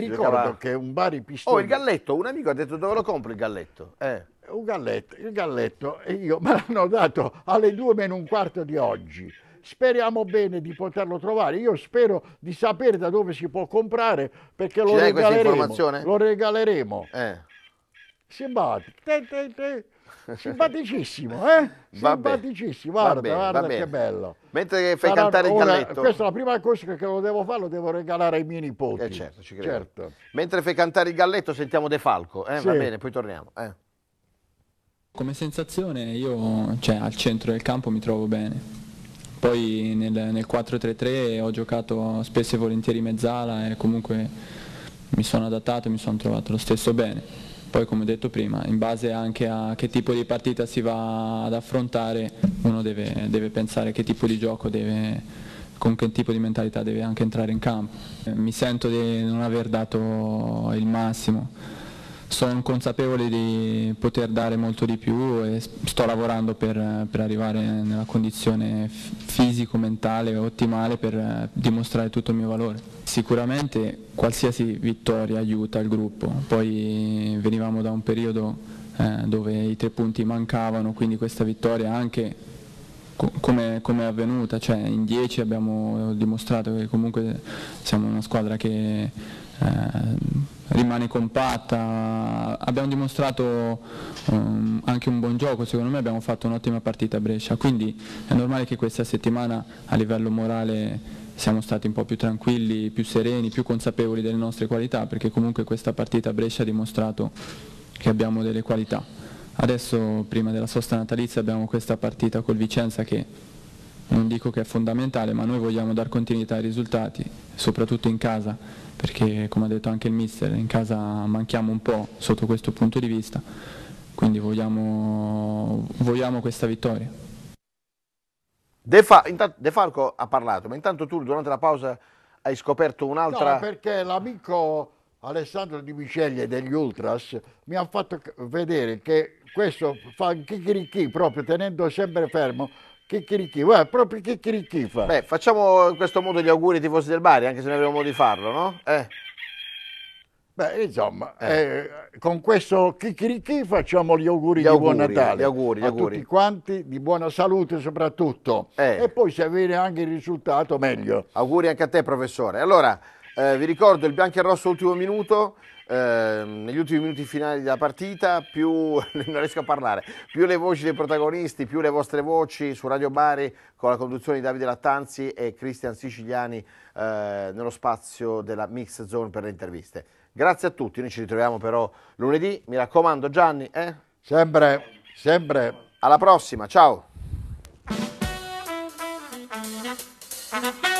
Mi ricordo giocava... che un Bari Pistoia... Oh, il galletto, un amico ha detto dove lo compro il galletto? Eh. Un galletto, il galletto, e io me l'hanno dato alle due meno un quarto di oggi. Speriamo bene di poterlo trovare. Io spero di sapere da dove si può comprare perché lo Ci regaleremo. Lo regaleremo. Eh. Simpatico. Te, te, te simpaticissimo, eh? Simpaticissimo, guarda, bene, guarda che bello. Mentre fai Sarà, cantare il galletto. Questa è la prima cosa che lo devo fare, lo devo regalare ai miei nipoti. Eh certo, ci credo. Certo. Mentre fai cantare il galletto sentiamo De Falco, eh? Sì. Va bene, poi torniamo. Eh. Come sensazione io, cioè, al centro del campo mi trovo bene. Poi nel, nel 4-3-3 ho giocato spesso e volentieri mezzala e comunque mi sono adattato e mi sono trovato lo stesso bene. Poi come ho detto prima, in base anche a che tipo di partita si va ad affrontare, uno deve, deve pensare che tipo di gioco deve, con che tipo di mentalità deve anche entrare in campo. Mi sento di non aver dato il massimo sono consapevole di poter dare molto di più e sto lavorando per, per arrivare nella condizione fisico-mentale ottimale per eh, dimostrare tutto il mio valore. Sicuramente qualsiasi vittoria aiuta il gruppo, poi venivamo da un periodo eh, dove i tre punti mancavano, quindi questa vittoria anche come, come, è avvenuta, cioè in 10 abbiamo dimostrato che comunque siamo una squadra che eh, rimane compatta, abbiamo dimostrato um, anche un buon gioco, secondo me abbiamo fatto un'ottima partita a Brescia, quindi è normale che questa settimana a livello morale siamo stati un po' più tranquilli, più sereni, più consapevoli delle nostre qualità, perché comunque questa partita a Brescia ha dimostrato che abbiamo delle qualità. Adesso, prima della sosta natalizia, abbiamo questa partita col Vicenza che non dico che è fondamentale, ma noi vogliamo dar continuità ai risultati, soprattutto in casa, perché come ha detto anche il mister, in casa manchiamo un po' sotto questo punto di vista, quindi vogliamo, vogliamo questa vittoria. De, Fa, intanto, De Falco ha parlato, ma intanto tu durante la pausa hai scoperto un'altra... No, perché l'amico Alessandro Di Miceglie degli Ultras mi ha fatto vedere che questo fa chicchiricchi proprio tenendo sempre fermo chicchiricchi, guarda proprio chicchiricchi fa. Beh, facciamo in questo modo gli auguri ai tifosi del Bari anche se non abbiamo modo di farlo, no? Eh. Beh, insomma, eh. Eh, con questo chicchiricchi facciamo gli auguri, gli auguri di buon Natale. Gli auguri, gli a tutti quanti, di buona salute soprattutto. Eh. E poi se avere anche il risultato meglio. Auguri anche a te professore. Allora, eh, vi ricordo il bianco e il rosso ultimo minuto, eh, negli ultimi minuti finali della partita, più non riesco a parlare, più le voci dei protagonisti, più le vostre voci su Radio Bari con la conduzione di Davide Lattanzi e Cristian Siciliani eh, nello spazio della Mix Zone per le interviste. Grazie a tutti, noi ci ritroviamo però lunedì, mi raccomando Gianni, eh? Sempre, sempre. Alla prossima, ciao.